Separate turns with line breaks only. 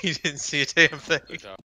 you didn't see a damn thing.